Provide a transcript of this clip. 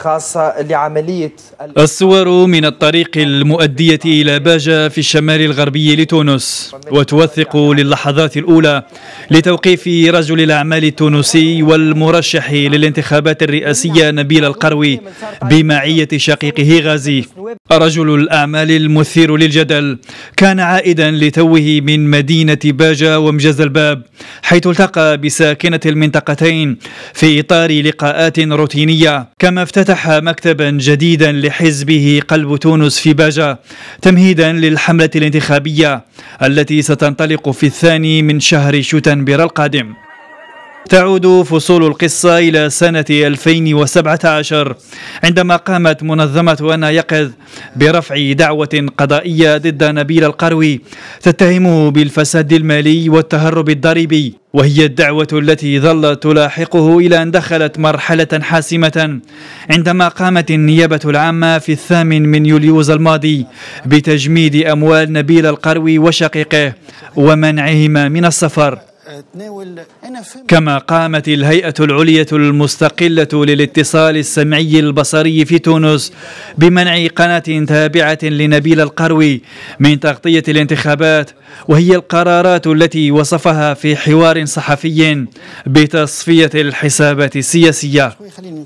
خاصة لعملية الصور من الطريق المؤدية إلى باجة في الشمال الغربي لتونس وتوثق للحظات الأولى لتوقيف رجل الأعمال التونسي والمرشح للانتخابات الرئاسية نبيل القروي بمعية شقيقه غازي رجل الأعمال المثير للجدل كان عائدا لتوه من مدينة باجة ومجز الباب حيث التقى بساكنة المنطقتين في إطار لقاءات روتينية كما افتتح مكتبا جديدا لحزبه قلب تونس في باجة تمهيدا للحملة الانتخابية التي ستنطلق في الثاني من شهر شتنبر القادم تعود فصول القصة إلى سنة 2017 عندما قامت منظمة أنا يقظ برفع دعوة قضائية ضد نبيل القروي تتهمه بالفساد المالي والتهرب الضريبي وهي الدعوة التي ظلت تلاحقه إلى أن دخلت مرحلة حاسمة عندما قامت النيابة العامة في الثامن من يوليوز الماضي بتجميد أموال نبيل القروي وشقيقه ومنعهما من السفر كما قامت الهيئة العليا المستقلة للاتصال السمعي البصري في تونس بمنع قناة تابعة لنبيل القروي من تغطية الانتخابات وهي القرارات التي وصفها في حوار صحفي بتصفية الحسابات السياسية